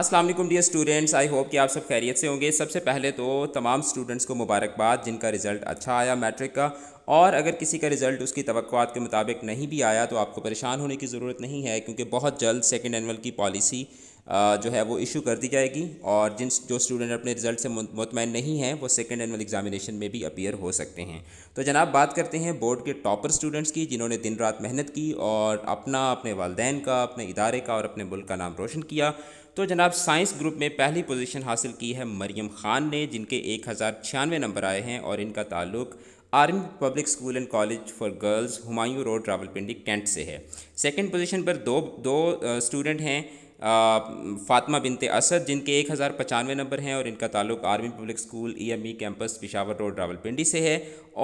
अस्सलाम वालेकुम dear students I hope कि आप सब खैरियत से होंगे सबसे पहले तो तमाम स्टूडेंट्स को मुबारकबाद जिनका रिज़ल्ट अच्छा आया मैट्रिक का और अगर किसी का रिज़ल्ट उसकी तवक़ात के मुताबिक नहीं भी आया तो आपको परेशान होने की ज़रूरत नहीं है क्योंकि बहुत जल्द सेकेंड एनअल की पॉलिसी जो है वो इशू कर दी जाएगी और जिन जो स्टूडेंट अपने रिजल्ट से मुतमिन नहीं हैं वो सेकेंड एनअल एग्जामिनेशन में भी अपीयर हो सकते हैं तो जनाब बात करते हैं बोर्ड के टॉपर स्टूडेंट्स की जिन्होंने दिन रात मेहनत की और अपना अपने वालदेन का अपने इदारे का और अपने मुल्क का नाम रोशन किया तो जनाब साइंस ग्रुप में पहली पोजीशन हासिल की है मरियम ख़ान ने जिनके एक हज़ार छियानवे नंबर आए हैं और इनका ताल्लुक़ army public school and college for girls Humayun road Rawalpindi cantt से है सेकंड पोजीशन पर दो दो स्टूडेंट हैं फ़ातमा बिनते असद जिनके एक हज़ार पचानवे नंबर हैं और इनका ताल्लुक army public school E M E campus Peshawar road Rawalpindi से है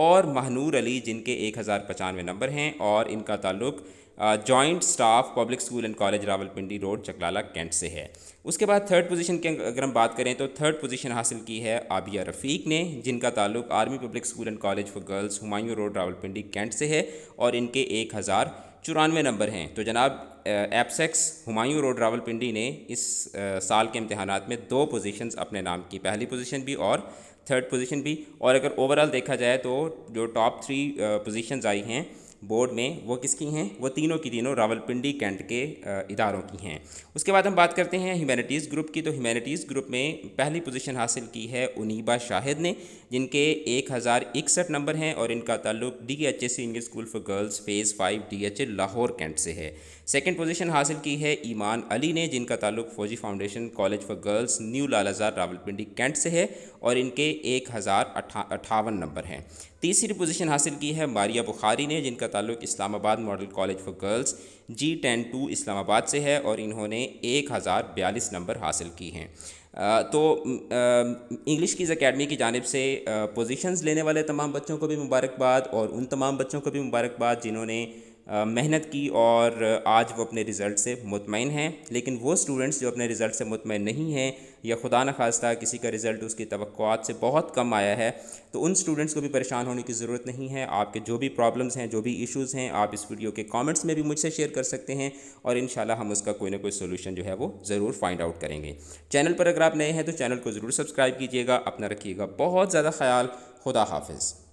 और महनूर अली जिनके एक हज़ार पचानवे नंबर हैं और इनका ताल्लुक joint staff public school and college Rawalpindi road Chaklala cantt से है उसके बाद थर्ड पोजीशन की अगर हम बात करें तो थर्ड पोजीशन हासिल की है आबिया रफ़ीक ने जिनका ताल्लुक army public school and college for girls Humayun road Rawalpindi cantt से है और इनके एक हज़ार चौरानवे नंबर हैं तो जनाब एप्सेक्स हुमायूं रोड रावलपिंडी ने इस साल के इम्तहान में दो पोजीशंस अपने नाम की पहली पोजीशन भी और थर्ड पोजीशन भी और अगर ओवरऑल देखा जाए तो जो टॉप थ्री पोजीशंस आई हैं बोर्ड में वो किसकी हैं वो तीनों की तीनों रावलपिंडी कैंट के इदारों की हैं उसके बाद हम बात करते हैं ह्यूमैनिटीज़ ग्रुप की तो ह्यूमैनिटीज़ ग्रुप में पहली पोजीशन हासिल की है उनीबा शाहिद ने जिनके एक हज़ार इकसठ नंबर हैं और इनका ताल्लुक D H A senior school for girls phase five D H A Lahore cantt से है सेकेंड पोजीशन हासिल की है ईमान अली ने जिनका ताल्लुक Fauji foundation college for girls new Lalazar Rawalpindi cantt से है और इनके एक हज़ार अठावन नंबर हैं तीसरी पोजीशन हासिल की है मारिया बुखारी ने जिनका ताल्लुक Islamabad model college for girls G ten two Islamabad से है और इन्होंने एक हज़ार बयालीस नंबर हासिल की हैं तो इंग्लिश कीज़ अकेडमी की जानब से पोजीशंस लेने वाले तमाम बच्चों को भी मुबारकबाद और उन तमाम बच्चों को भी मुबारकबाद जिन्होंने मेहनत की और आज वो अपने रिज़ल्ट से मुतमिन हैं लेकिन वो स्टूडेंट्स जो अपने रिज़ल्ट से मुतमिन नहीं हैं या खुदा न खास्ता किसी का रिज़ल्ट उसकी तवक़ात से बहुत कम आया है तो उन स्टूडेंट्स को भी परेशान होने की ज़रूरत नहीं है आपके जो भी प्रॉब्लम्स हैं जो भी इश्यूज़ हैं आप इस वीडियो के कमेंट्स में भी मुझसे शेयर कर सकते हैं और इन हम उसका कोई ना कोई सोल्यूशन जो है वो ज़रूर फाइंड आउट करेंगे चैनल पर अगर आप नए हैं तो चैनल को ज़रूर सब्सक्राइब कीजिएगा अपना रखिएगा बहुत ज़्यादा ख्याल खुदा हाफिज़